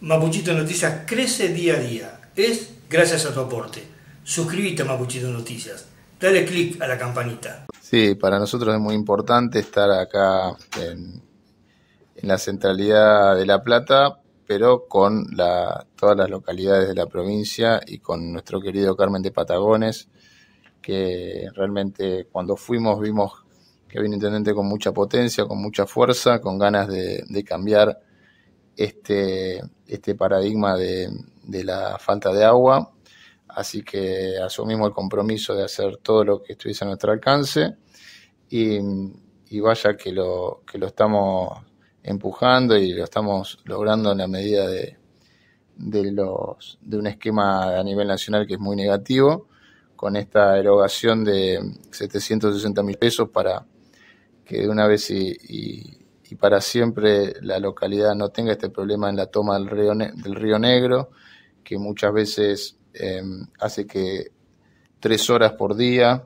Mapuchito Noticias crece día a día. Es gracias a tu aporte. Suscríbete a Mapuchito Noticias. Dale click a la campanita. Sí, para nosotros es muy importante estar acá en, la centralidad de La Plata, pero con todas las localidades de la provincia y con nuestro querido Carmen de Patagones, que realmente cuando fuimos vimos que viene intendente con mucha potencia, con mucha fuerza, con ganas de cambiar este, este paradigma de, la falta de agua, así que asumimos el compromiso de hacer todo lo que estuviese a nuestro alcance y, vaya que lo, lo estamos empujando y lo estamos logrando en la medida de, los, de un esquema a nivel nacional que es muy negativo, con esta erogación de 760 mil pesos para que de una vez y, y para siempre la localidad no tenga este problema en la toma del río, del río Negro, que muchas veces eh, hace que tres horas por día,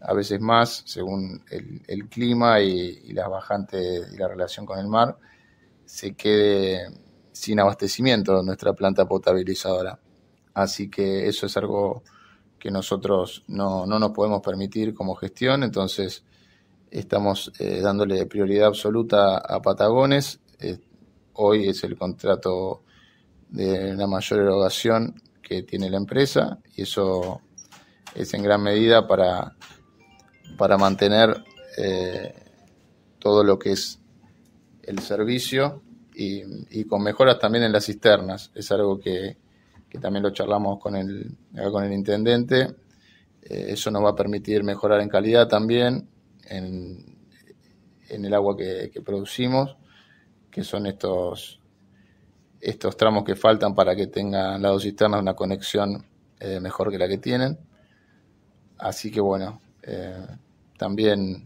a veces más, según el, clima y, las y la relación con el mar, se quede sin abastecimiento nuestra planta potabilizadora. Así que eso es algo que nosotros no, no nos podemos permitir como gestión, entonces estamos eh, dándole prioridad absoluta a Patagones. Eh, hoy es el contrato de la mayor erogación que tiene la empresa y eso es en gran medida para, para mantener eh, todo lo que es el servicio y, con mejoras también en las cisternas. Es algo que, también lo charlamos con el, con el intendente. eso nos va a permitir mejorar en calidad también en, el agua que, producimos, que son estos, estos tramos que faltan para que tengan las dos cisternas una conexión eh, mejor que la que tienen. Así que bueno, eh, también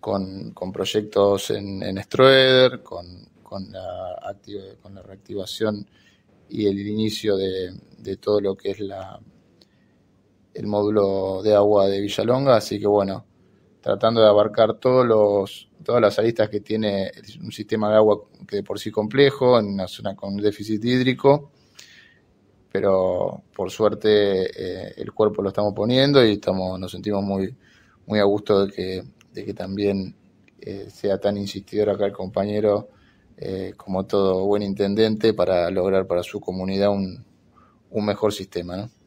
con, con, proyectos en, en Stroeder, con, con, la con la reactivación y el inicio de, de todo lo que es la, el módulo de agua de Villalonga, así que bueno, tratando de abarcar todos los, todas las aristas que tiene un sistema de agua que de por sí complejo, en una zona con déficit hídrico, pero por suerte eh, el cuerpo lo estamos poniendo y estamos, nos sentimos muy, muy a gusto de que, de que también eh, sea tan insistidor acá el compañero, eh, como todo buen intendente, para lograr para su comunidad un, un mejor sistema. ¿no?